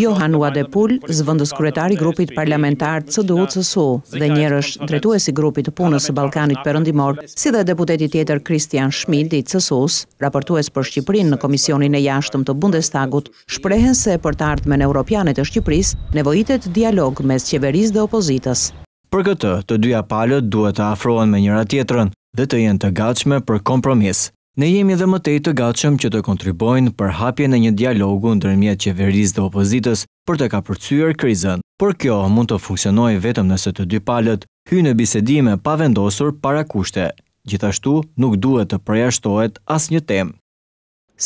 Johan Wadepull, zvëndës kretari grupit parlamentar CDU CSU dhe njërësh drejtuesi grupit të punës së Balkanit përëndimor, si dhe deputeti tjetër Kristian Schmid i CSUs, raportues për Shqiprin në Komisionin e Jashtëm të Bundestagut, shprehen se për të ardhme në Europianet e Shqipris, nevojitet dialog mes qeveris dhe opozitas. Për këtë, të dyja palët duhet të afrohen me njëra tjetërën dhe të jenë të gatshme për kompromis. Ne jemi dhe më tej të gatshëm që të kontribuojmë për hapjen e një dialogu ndërmjet qeverisë dhe opozitës për të kapërcyer krizën. Por kjo mund të funksionojë vetëm nëse të dy palët hyjnë në bisedime pa vendosur para kushte. Gjithashtu, nuk duhet të përjashtohet asnjë temë.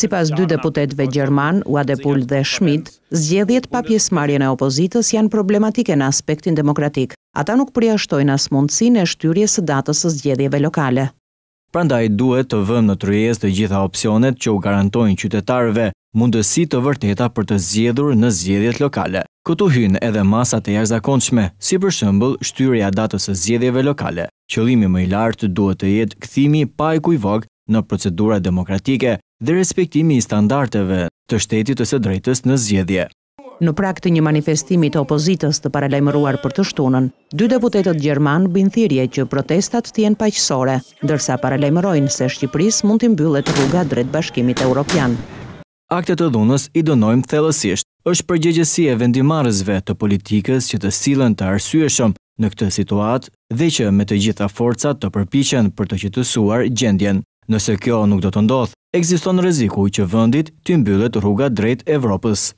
Sipas dy deputetëve po gjerman, Uadepul dhe Schmidt, zgjedhjet pa pjesëmarrjen e opozitës janë problematike në aspektin demokratik. Ata nuk përjashtojnë as mundësi e shtyrjes së datës së zgjedhjeve lokale prandaj duhet të vëmë në trujes të gjitha opcionet që u garantojnë qytetarëve mundësi të vërteta për të zgjedhur në zgjedhjet lokale. Këtu hyn edhe masat e jashtëzakonshme, si për shembull shtyrja e datës së zgjedhjeve lokale. Qëllimi më i lartë duhet të jetë kthimi pa e kujvog në procedura demokratike dhe respektimi i standardeve të shtetit të së drejtës në zgjedhje. Në prak të një manifestimi të opozitës të paralajmëruar për të shtunën, dy deputetet Gjerman bëjnë thirje që protestat tjenë paqësore, dërsa paralajmërojnë se Shqipëris mund të mbyllet rruga drejt bashkimit e Europian. Aktet të dhunës i dënojmë thelësisht, është përgjegjësi e vendimarësve të politikës që të silën të arsueshëm në këtë situatë dhe që me të gjitha forcat të përpichen për të qëtësuar gjendjen. Nëse kjo nuk do të ndodhë, egziston rëziku që vëndit të mbyllet rruga drejt Evropës.